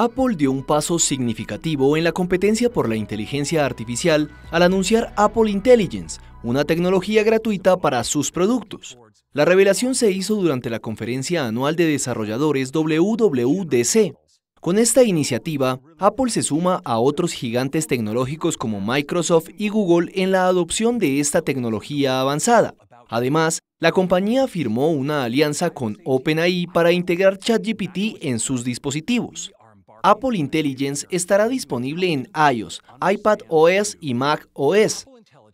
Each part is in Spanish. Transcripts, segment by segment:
Apple dio un paso significativo en la competencia por la inteligencia artificial al anunciar Apple Intelligence, una tecnología gratuita para sus productos. La revelación se hizo durante la conferencia anual de desarrolladores WWDC. Con esta iniciativa, Apple se suma a otros gigantes tecnológicos como Microsoft y Google en la adopción de esta tecnología avanzada. Además, la compañía firmó una alianza con OpenAI para integrar ChatGPT en sus dispositivos. Apple Intelligence estará disponible en iOS, iPad OS y OS.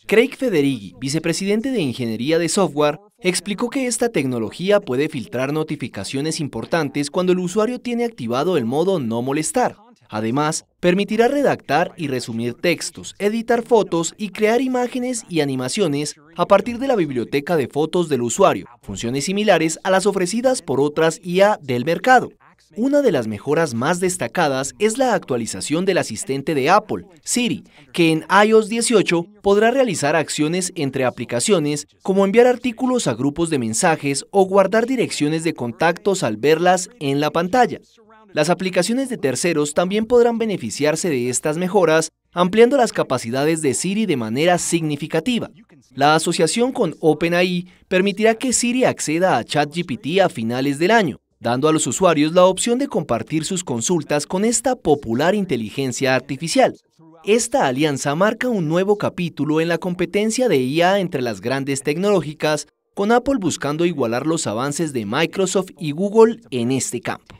Craig Federighi, vicepresidente de Ingeniería de Software, explicó que esta tecnología puede filtrar notificaciones importantes cuando el usuario tiene activado el modo no molestar. Además, permitirá redactar y resumir textos, editar fotos y crear imágenes y animaciones a partir de la biblioteca de fotos del usuario, funciones similares a las ofrecidas por otras IA del mercado. Una de las mejoras más destacadas es la actualización del asistente de Apple, Siri, que en iOS 18 podrá realizar acciones entre aplicaciones como enviar artículos a grupos de mensajes o guardar direcciones de contactos al verlas en la pantalla. Las aplicaciones de terceros también podrán beneficiarse de estas mejoras, ampliando las capacidades de Siri de manera significativa. La asociación con OpenAI permitirá que Siri acceda a ChatGPT a finales del año, dando a los usuarios la opción de compartir sus consultas con esta popular inteligencia artificial. Esta alianza marca un nuevo capítulo en la competencia de IA entre las grandes tecnológicas, con Apple buscando igualar los avances de Microsoft y Google en este campo.